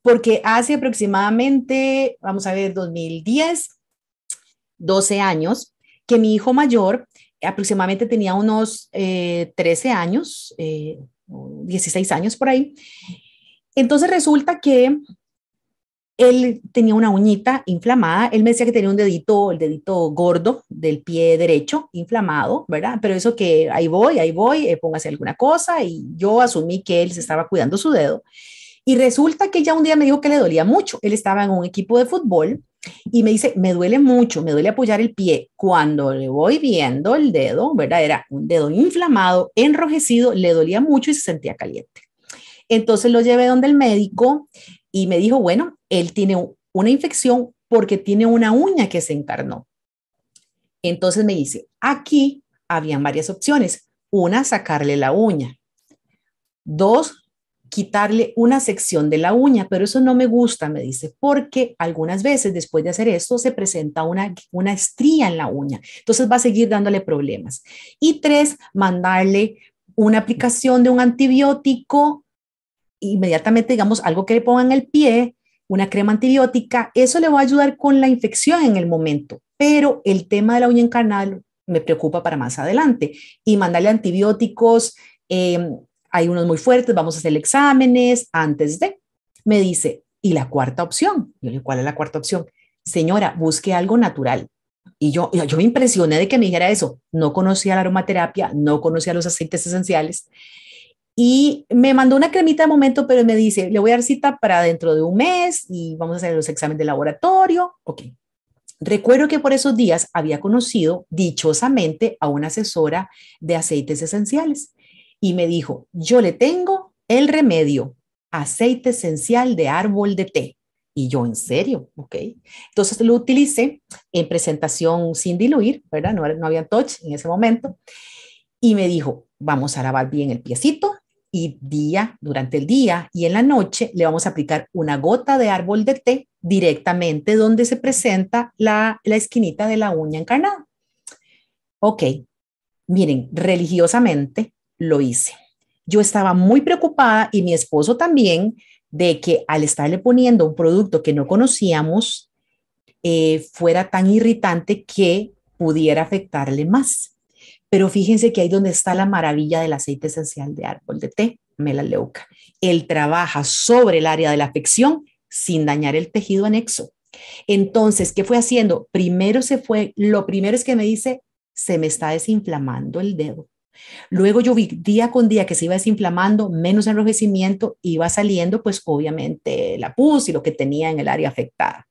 porque hace aproximadamente, vamos a ver, 2010, 12 años, que mi hijo mayor aproximadamente tenía unos 13 eh, años, 16 eh, años por ahí. Entonces resulta que él tenía una uñita inflamada, él me decía que tenía un dedito, el dedito gordo del pie derecho, inflamado, ¿verdad? Pero eso que ahí voy, ahí voy, eh, póngase alguna cosa y yo asumí que él se estaba cuidando su dedo. Y resulta que ya un día me dijo que le dolía mucho, él estaba en un equipo de fútbol y me dice, me duele mucho, me duele apoyar el pie. Cuando le voy viendo el dedo, ¿verdad? Era un dedo inflamado, enrojecido, le dolía mucho y se sentía caliente. Entonces lo llevé donde el médico, y me dijo, bueno, él tiene una infección porque tiene una uña que se encarnó. Entonces me dice, aquí habían varias opciones. Una, sacarle la uña. Dos, quitarle una sección de la uña, pero eso no me gusta, me dice, porque algunas veces después de hacer esto se presenta una, una estría en la uña. Entonces va a seguir dándole problemas. Y tres, mandarle una aplicación de un antibiótico inmediatamente, digamos, algo que le ponga en el pie, una crema antibiótica, eso le va a ayudar con la infección en el momento. Pero el tema de la uña encarnada me preocupa para más adelante. Y mandarle antibióticos, em, hay unos muy fuertes, vamos a hacer exámenes antes de. Me dice, ¿y la cuarta opción? Yo le ¿cuál es la cuarta opción? Señora, busque algo natural. Y yo, yo me impresioné de que me dijera eso. No conocía la aromaterapia, no conocía los aceites esenciales y me mandó una cremita de momento, pero me dice, le voy a dar cita para dentro de un mes y vamos a hacer los exámenes de laboratorio. Ok. Recuerdo que por esos días había conocido dichosamente a una asesora de aceites esenciales y me dijo, yo le tengo el remedio, aceite esencial de árbol de té. Y yo, en serio, ok. Entonces lo utilicé en presentación sin diluir, ¿verdad? No, no había touch en ese momento. Y me dijo, vamos a lavar bien el piecito, y día, durante el día y en la noche le vamos a aplicar una gota de árbol de té directamente donde se presenta la, la esquinita de la uña encarnada. Ok, miren, religiosamente lo hice. Yo estaba muy preocupada y mi esposo también de que al estarle poniendo un producto que no conocíamos, eh, fuera tan irritante que pudiera afectarle más. Pero fíjense que ahí donde está la maravilla del aceite esencial de árbol de té, melaleuca. Él trabaja sobre el área de la afección sin dañar el tejido anexo. Entonces, ¿qué fue haciendo? Primero se fue, lo primero es que me dice, se me está desinflamando el dedo. Luego yo vi día con día que se iba desinflamando, menos enrojecimiento, iba saliendo pues obviamente la pus y lo que tenía en el área afectada.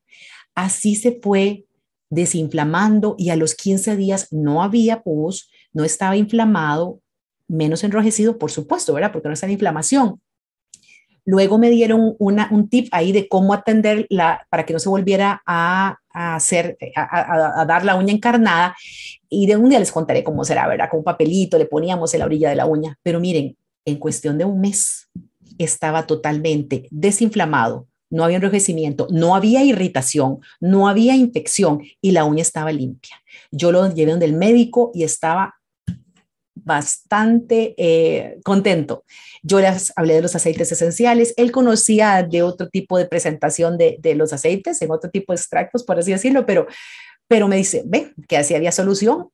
Así se fue desinflamando y a los 15 días no había pus, no estaba inflamado, menos enrojecido, por supuesto, ¿verdad? Porque no está en inflamación. Luego me dieron un tip ahí de cómo atenderla para que no se volviera a, hacer, a, dar la uña encarnada. Y de un día les contaré cómo será, ¿verdad? Con un papelito le poníamos en la orilla de la uña. Pero miren, en cuestión de un mes estaba totalmente desinflamado, no había enrojecimiento, no había irritación, no había infección y la uña estaba limpia. Yo lo llevé donde el médico y estaba bastante eh, contento. Yo les hablé de los aceites esenciales, él conocía de otro tipo de presentación de, los aceites, en otro tipo de extractos, por así decirlo, pero, pero me dice, ve, que así había solución,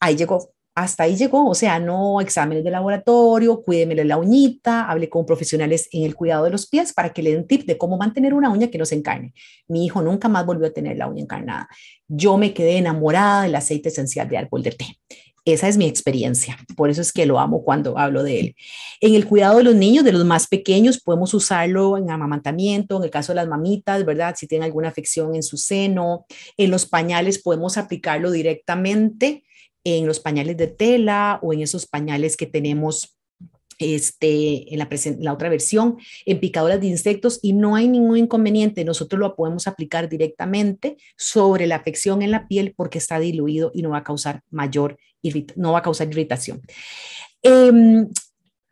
ahí llegó, hasta ahí llegó, o sea, no exámenes de laboratorio, cuídemele la uñita, hablé con profesionales en el cuidado de los pies para que le den tip de cómo mantener una uña que no se encarne. Mi hijo nunca más volvió a tener la uña encarnada. Yo me quedé enamorada del aceite esencial de árbol de té. Esa es mi experiencia, por eso es que lo amo cuando hablo de él. En el cuidado de los niños, de los más pequeños, podemos usarlo en amamantamiento, en el caso de las mamitas, ¿verdad? Si tienen alguna afección en su seno, en los pañales podemos aplicarlo directamente en los pañales de tela o en esos pañales que tenemos este, en la, la, otra versión, en picadoras de insectos y no hay ningún inconveniente. Nosotros lo podemos aplicar directamente sobre la afección en la piel porque está diluido y no va a causar mayor no va a causar irritación. Em,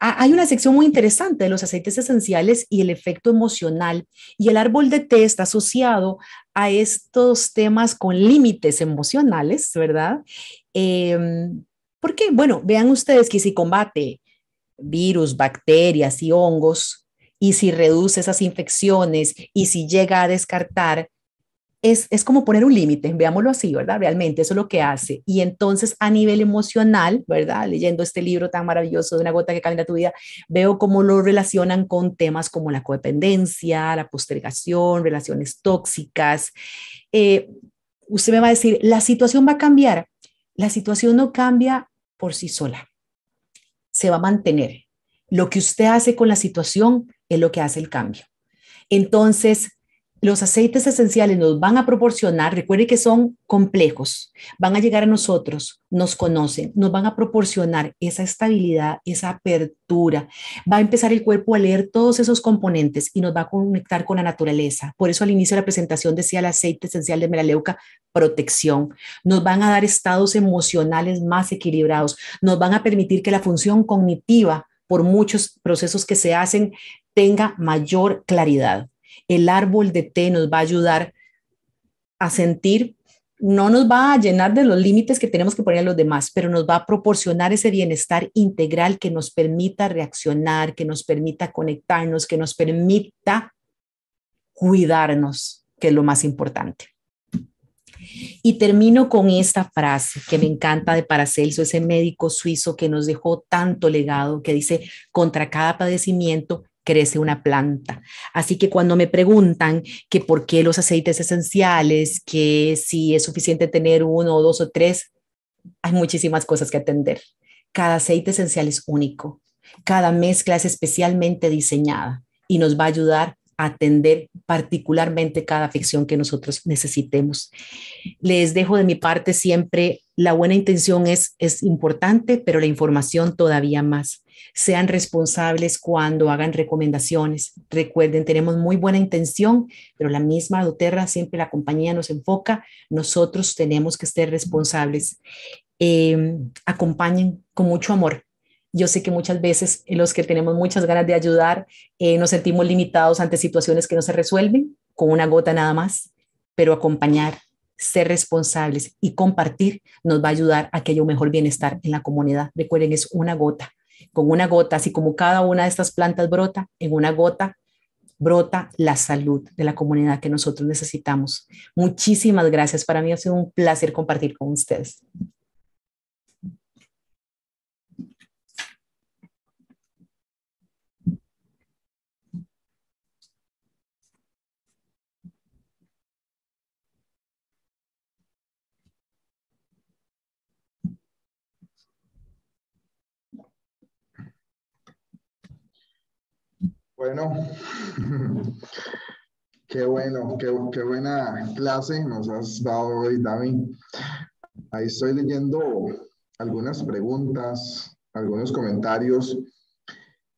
hay una sección muy interesante de los aceites esenciales y el efecto emocional. Y el árbol de té está asociado a estos temas con límites emocionales, ¿verdad? Em, Porque, Bueno, vean ustedes que si combate virus, bacterias y hongos, y si reduce esas infecciones y si llega a descartar, es, es, como poner un límite, veámoslo así, ¿verdad? Realmente eso es lo que hace. Y entonces a nivel emocional, ¿verdad? Leyendo este libro tan maravilloso de una gota que cambia tu vida, veo cómo lo relacionan con temas como la codependencia, la postergación, relaciones tóxicas. Eh, usted me va a decir, la situación va a cambiar. La situación no cambia por sí sola. Se va a mantener. Lo que usted hace con la situación es lo que hace el cambio. Entonces, los aceites esenciales nos van a proporcionar, recuerde que son complejos, van a llegar a nosotros, nos conocen, nos van a proporcionar esa estabilidad, esa apertura. Va a empezar el cuerpo a leer todos esos componentes y nos va a conectar con la naturaleza. Por eso al inicio de la presentación decía el aceite esencial de melaleuca, protección. Nos van a dar estados emocionales más equilibrados, nos van a permitir que la función cognitiva por muchos procesos que se hacen tenga mayor claridad. El árbol de té nos va a ayudar a sentir, no nos va a llenar de los límites que tenemos que poner a los demás, pero nos va a proporcionar ese bienestar integral que nos permita reaccionar, que nos permita conectarnos, que nos permita cuidarnos, que es lo más importante. Y termino con esta frase que me encanta de Paracelso, ese médico suizo que nos dejó tanto legado, que dice, contra cada padecimiento crece una planta. Así que cuando me preguntan que por qué los aceites esenciales, que si es suficiente tener uno dos o tres, hay muchísimas cosas que atender. Cada aceite esencial es único, cada mezcla es especialmente diseñada y nos va a ayudar a atender particularmente cada afección que nosotros necesitemos. Les dejo de mi parte siempre, la buena intención es, es importante, pero la información todavía más sean responsables cuando hagan recomendaciones. Recuerden, tenemos muy buena intención, pero la misma doTERRA, siempre la compañía nos enfoca, nosotros tenemos que ser responsables. Em, acompañen con mucho amor. Yo sé que muchas veces los que tenemos muchas ganas de ayudar eh, nos sentimos limitados ante situaciones que no se resuelven con una gota nada más, pero acompañar, ser responsables y compartir nos va a ayudar a que haya un mejor bienestar en la comunidad. Recuerden, es una gota con una gota, así como cada una de estas plantas brota, en una gota brota la salud de la comunidad que nosotros necesitamos. Muchísimas gracias. Para mí ha sido un placer compartir con ustedes. Bueno, qué bueno, qué, qué, buena clase nos has dado hoy, David. Ahí estoy leyendo algunas preguntas, algunos comentarios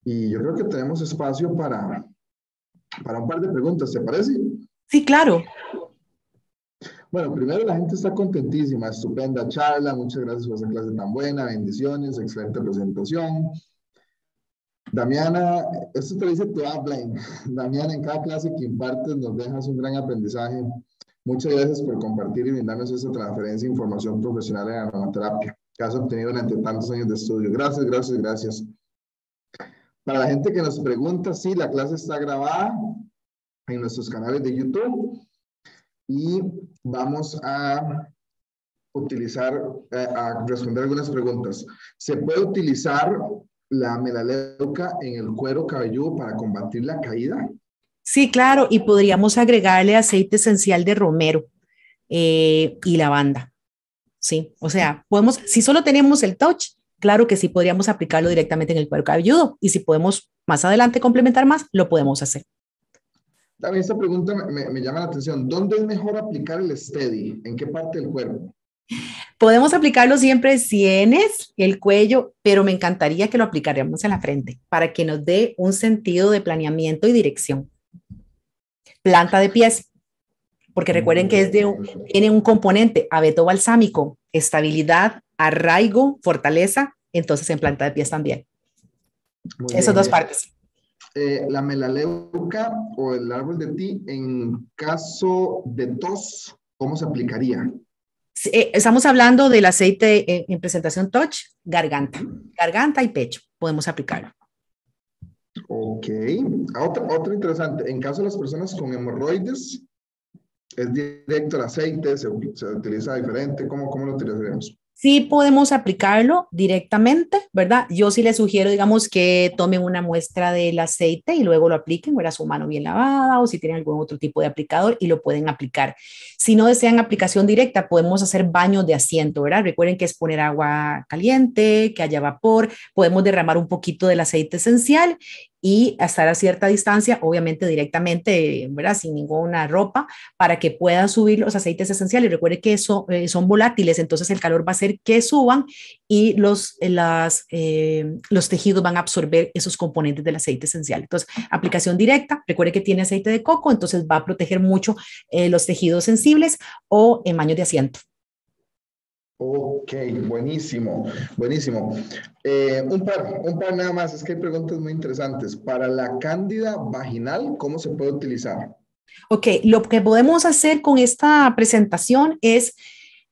y yo creo que tenemos espacio para, para un par de preguntas, ¿te parece? Sí, claro. Bueno, primero la gente está contentísima, estupenda charla, muchas gracias por esa clase tan buena, bendiciones, excelente presentación. Damiana, esto te dice tu Damiana, en cada clase que impartes nos dejas un gran aprendizaje. Muchas gracias por compartir y brindarnos esa transferencia de información profesional en aromaterapia que has obtenido durante tantos años de estudio. Gracias, gracias, gracias. Para la gente que nos pregunta, sí, la clase está grabada en nuestros canales de YouTube y vamos a utilizar, eh, a responder algunas preguntas. ¿Se puede utilizar la melaleuca en el cuero cabelludo para combatir la caída? Sí, claro, y podríamos agregarle aceite esencial de romero eh, y lavanda. Sí, o sea, podemos, si solo tenemos el touch, claro que sí podríamos aplicarlo directamente en el cuero cabelludo y si podemos más adelante complementar más, lo podemos hacer. También esta pregunta me, llama la atención. ¿Dónde es mejor aplicar el steady? ¿En qué parte del cuerpo? Podemos aplicarlo siempre es el cuello, pero me encantaría que lo aplicáramos en la frente para que nos dé un sentido de planeamiento y dirección. Planta de pies, porque recuerden que tiene un componente abeto balsámico, estabilidad, arraigo, fortaleza, entonces en planta de pies también. Esas dos eh, partes. Eh, la melaleuca o el árbol de ti, en caso de tos, ¿cómo se aplicaría? Eh, estamos hablando del aceite eh, en, presentación touch, garganta, garganta y pecho, podemos aplicarlo. Ok, ah, otro, interesante, en caso de las personas con hemorroides, ¿es directo el aceite? ¿Se, se utiliza diferente? ¿Cómo, cómo lo utilizaremos? Sí podemos aplicarlo directamente, ¿verdad? Yo sí les sugiero, digamos, que tomen una muestra del aceite y luego lo apliquen, ¿verdad? Su mano bien lavada o si tienen algún otro tipo de aplicador y lo pueden aplicar. Si no desean aplicación directa, podemos hacer baños de asiento, ¿verdad? Recuerden que es poner agua caliente, que haya vapor, podemos derramar un poquito del aceite esencial y estar a cierta distancia, obviamente directamente, ¿verdad? Sin ninguna ropa, para que puedan subir los aceites esenciales. Recuerde que eso, eh, son volátiles, entonces el calor va a hacer que suban y los, eh, las, eh, los tejidos van a absorber esos componentes del aceite esencial. Entonces, aplicación directa, recuerde que tiene aceite de coco, entonces va a proteger mucho los tejidos sensibles o en baños de asiento. Ok, buenísimo, buenísimo. Eh, un par, un par nada más, es que hay preguntas muy interesantes. Para la cándida vaginal, ¿cómo se puede utilizar? Ok, lo que podemos hacer con esta presentación es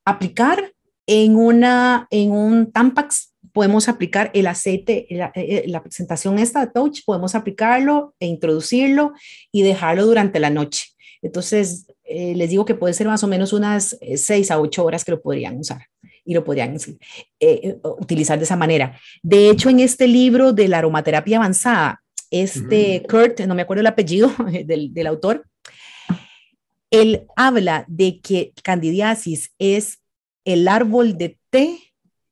aplicar en, una, en un Tampax, podemos aplicar el aceite, la, eh, eh, la presentación esta de Touch, podemos aplicarlo e introducirlo y dejarlo durante la noche. Entonces, eh, les digo que puede ser más o menos unas eh, seis a 8 horas que lo podrían usar y lo podrían eh, utilizar de esa manera. De hecho, en este libro de la aromaterapia avanzada, este Kurt, no me acuerdo el apellido del, del autor, él habla de que candidiasis es el árbol de té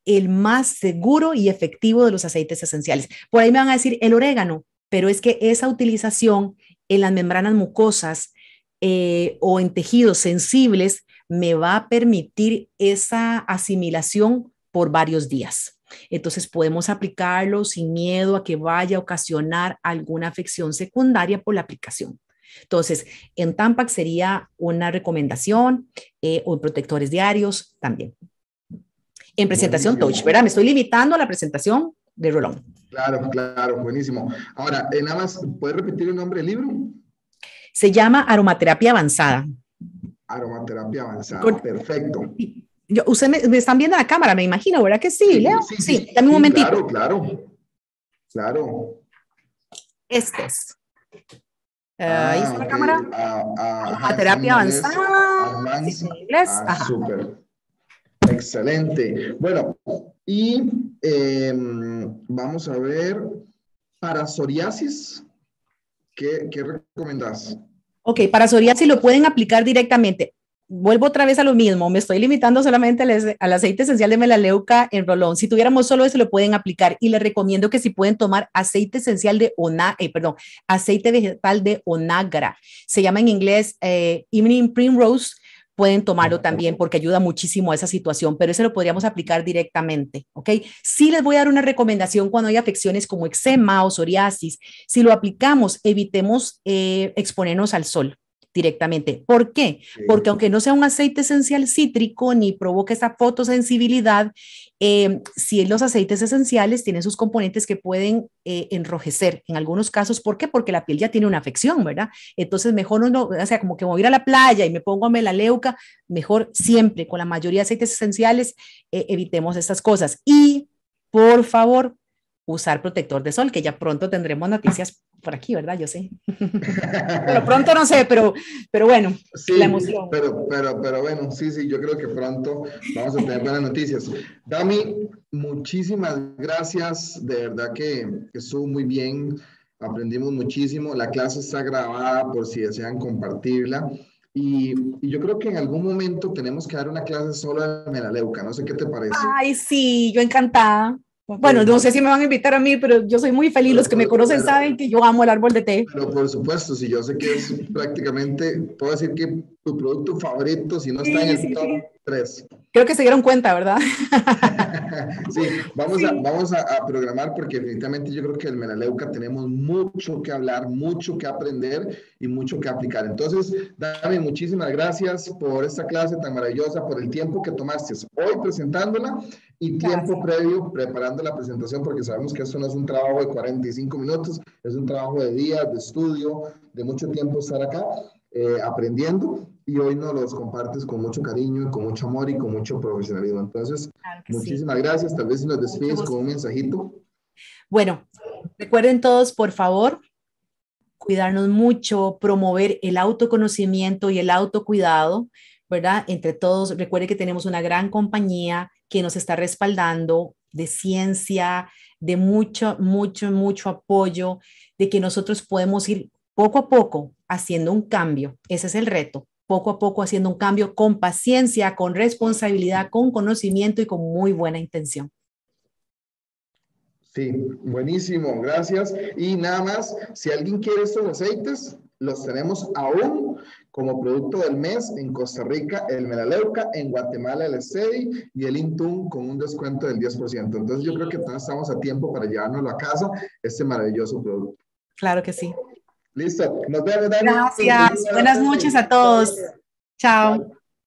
el más seguro y efectivo de los aceites esenciales. Por ahí me van a decir el orégano, pero es que esa utilización en las membranas mucosas eh, o en tejidos sensibles, me va a permitir esa asimilación por varios días. Entonces podemos aplicarlo sin miedo a que vaya a ocasionar alguna afección secundaria por la aplicación. Entonces, en TAMPAC sería una recomendación eh, o protectores diarios también. En presentación touch, ¿verdad? Me estoy limitando a la presentación de Rolón. Claro, claro, buenísimo. Ahora, eh, nada más, ¿puedes repetir el nombre del libro? Se llama aromaterapia avanzada. Aromaterapia avanzada, perfecto. Yo, usted me, están viendo la cámara, me imagino, ¿verdad que sí, Leo? Sí, dame un momentito. Claro, claro. Claro. Este es. Ah, ¿Ahí está la cámara? Ah, ah, aromaterapia avanzada. Ah, Súper. Excelente. Bueno, y em, vamos a ver para psoriasis. ¿Qué, qué recomendás? Ok, para si lo pueden aplicar directamente. Vuelvo otra vez a lo mismo, me estoy limitando solamente al, aceite esencial de melaleuca en rolón. Si tuviéramos solo eso, lo pueden aplicar y les recomiendo que si pueden tomar aceite esencial de ona, eh, perdón, aceite vegetal de onagra. Se llama en inglés eh, Evening Primrose pueden tomarlo también porque ayuda muchísimo a esa situación, pero eso lo podríamos aplicar directamente, ¿ok? Sí les voy a dar una recomendación cuando hay afecciones como eczema o psoriasis. Si lo aplicamos, evitemos eh, exponernos al sol directamente. ¿Por qué? Porque aunque no sea un aceite esencial cítrico ni provoque esa fotosensibilidad, em, si los aceites esenciales tienen sus componentes que pueden eh, enrojecer en algunos casos. ¿Por qué? Porque la piel ya tiene una afección, ¿verdad? Entonces, mejor no, o sea, como que voy a ir a la playa y me pongo la leuca, mejor siempre con la mayoría de aceites esenciales eh, evitemos estas cosas. Y, por favor, usar protector de sol, que ya pronto tendremos noticias por aquí, ¿verdad? Yo sé. pero pronto no sé, pero, pero bueno, sí, la emoción. Pero, pero, pero bueno, sí, sí, yo creo que pronto vamos a tener buenas noticias. Dami, muchísimas gracias, de verdad que, que estuvo muy bien, aprendimos muchísimo, la clase está grabada por si desean compartirla. Y, yo creo que en algún momento tenemos que dar una clase solo de melaleuca, no sé qué te parece. Ay, sí, yo encantada. Bueno, no sé si me van a invitar a mí, pero yo soy muy feliz. Los que me conocen saben que yo amo el árbol de té. Pero por supuesto, si yo sé que es prácticamente, puedo decir que tu producto favorito, si no está en el top 3 creo que se dieron cuenta, ¿verdad? sí, vamos, A, vamos a, programar porque definitivamente yo creo que el Menaleuca tenemos mucho que hablar, mucho que aprender y mucho que aplicar. Entonces, Dami, muchísimas gracias por esta clase tan maravillosa, por el tiempo que tomaste hoy presentándola y tiempo previo preparando la presentación porque sabemos que esto no es un trabajo de 45 minutos, es un trabajo de días, de estudio, de mucho tiempo estar acá eh, aprendiendo y hoy nos los compartes con mucho cariño, con mucho amor y con mucho profesionalismo. Entonces, muchísimas gracias. Tal vez nos despides con un mensajito. Bueno, recuerden todos, por favor, cuidarnos mucho, promover el autoconocimiento y el autocuidado, ¿verdad? Entre todos, recuerden que tenemos una gran compañía que nos está respaldando de ciencia, de mucho, mucho, mucho apoyo, de que nosotros podemos ir poco a poco haciendo un cambio. Ese es el reto, poco a poco haciendo un cambio con paciencia, con responsabilidad, con conocimiento y con muy buena intención. Sí, buenísimo, gracias. Y nada más, si alguien quiere estos aceites, los tenemos aún como producto del mes en Costa Rica, el Melaleuca, en Guatemala, el Estedi y el Intun con un descuento del 10%. Entonces yo creo que estamos a tiempo para llevárnoslo a casa, este maravilloso producto. Claro que sí. Listo, nos vemos. Gracias, buenas noches a todos. Chao.